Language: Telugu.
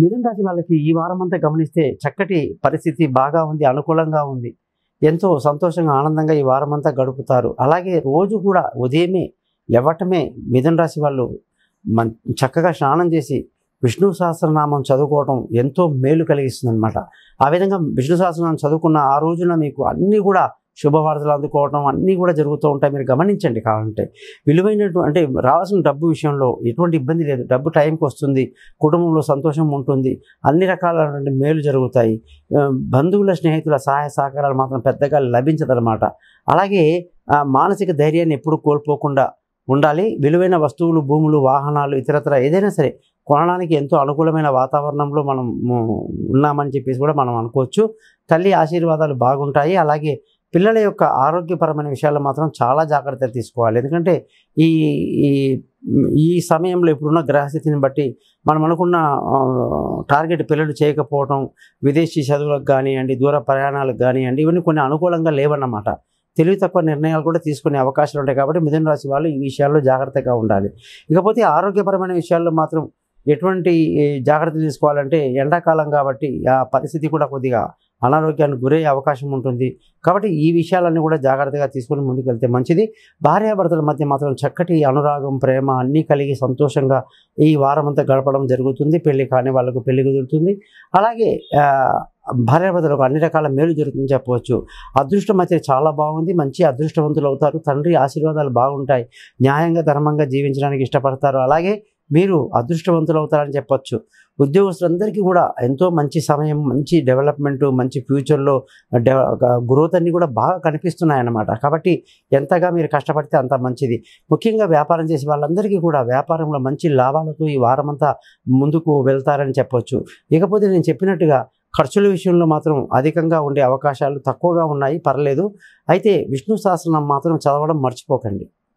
మిథున రాశి వాళ్ళకి ఈ వారం అంతా గమనిస్తే చక్కటి పరిస్థితి బాగా ఉంది అనుకూలంగా ఉంది ఎంతో సంతోషంగా ఆనందంగా ఈ వారం అంతా గడుపుతారు అలాగే రోజు కూడా ఉదయమే లేవటమే మిథున రాశి వాళ్ళు మన చక్కగా స్నానం చేసి విష్ణు సహస్రనామం చదువుకోవడం ఎంతో మేలు కలిగిస్తుంది అనమాట ఆ విధంగా విష్ణు సహస్రనామం చదువుకున్న ఆ రోజున మీకు అన్నీ కూడా శుభవార్తలు అందుకోవడం అన్నీ కూడా జరుగుతూ ఉంటాయి మీరు గమనించండి కావాలంటే విలువైనటువంటి అంటే రావాల్సిన డబ్బు విషయంలో ఎటువంటి ఇబ్బంది లేదు డబ్బు టైంకి వస్తుంది కుటుంబంలో సంతోషం ఉంటుంది అన్ని రకాలైనటువంటి మేలు జరుగుతాయి బంధువుల స్నేహితుల సహాయ సహకారాలు మాత్రం పెద్దగా లభించదనమాట అలాగే మానసిక ధైర్యాన్ని ఎప్పుడూ కోల్పోకుండా ఉండాలి విలువైన వస్తువులు భూములు వాహనాలు ఇతరత్ర ఏదైనా సరే కొనడానికి ఎంతో అనుకూలమైన వాతావరణంలో మనం ఉన్నామని చెప్పేసి కూడా మనం అనుకోవచ్చు తల్లి ఆశీర్వాదాలు బాగుంటాయి అలాగే పిల్లల యొక్క ఆరోగ్యపరమైన విషయాల్లో మాత్రం చాలా జాగ్రత్తలు తీసుకోవాలి ఎందుకంటే ఈ ఈ ఈ సమయంలో ఇప్పుడున్న గ్రహస్థితిని బట్టి మనం అనుకున్న టార్గెట్ పిల్లలు చేయకపోవడం విదేశీ చదువులకు కానివ్వండి దూర ప్రయాణాలకు కానివ్వండి ఇవన్నీ కొన్ని అనుకూలంగా లేవన్నమాట తెలివి తక్కువ నిర్ణయాలు కూడా తీసుకునే అవకాశాలు ఉంటాయి కాబట్టి మిథున రాశి వాళ్ళు ఈ విషయాల్లో జాగ్రత్తగా ఉండాలి ఇకపోతే ఆరోగ్యపరమైన విషయాల్లో మాత్రం ఎటువంటి జాగ్రత్తలు తీసుకోవాలంటే ఎండాకాలం కాబట్టి ఆ పరిస్థితి కూడా కొద్దిగా అనారోగ్యానికి గురయ్యే అవకాశం ఉంటుంది కాబట్టి ఈ విషయాలన్నీ కూడా జాగ్రత్తగా తీసుకుని ముందుకెళ్తే మంచిది భార్యాభర్తల మధ్య మాత్రం చక్కటి అనురాగం ప్రేమ అన్నీ కలిగి సంతోషంగా ఈ వారం అంతా గడపడం జరుగుతుంది పెళ్లి కాని వాళ్ళకు పెళ్లి కుదురుతుంది అలాగే భార్యాభర్తలకు అన్ని రకాల మేలు జరుగుతుందని చెప్పవచ్చు అదృష్టం అయితే చాలా బాగుంది మంచి అదృష్టవంతులు అవుతారు తండ్రి ఆశీర్వాదాలు బాగుంటాయి న్యాయంగా ధర్మంగా జీవించడానికి ఇష్టపడతారు అలాగే మీరు అదృష్టవంతులు అవుతారని చెప్పొచ్చు ఉద్యోగస్తులందరికీ కూడా ఎంతో మంచి సమయం మంచి డెవలప్మెంట్ మంచి ఫ్యూచర్లో డెవ గ్రోత్ అన్నీ కూడా బాగా కనిపిస్తున్నాయన్నమాట కాబట్టి ఎంతగా మీరు కష్టపడితే అంత మంచిది ముఖ్యంగా వ్యాపారం చేసే వాళ్ళందరికీ కూడా వ్యాపారంలో మంచి లాభాలతో ఈ వారమంతా ముందుకు వెళ్తారని చెప్పొచ్చు ఇకపోతే నేను చెప్పినట్టుగా ఖర్చుల విషయంలో మాత్రం అధికంగా ఉండే అవకాశాలు తక్కువగా ఉన్నాయి పర్లేదు అయితే విష్ణు సహస్రనామం మాత్రం చదవడం మర్చిపోకండి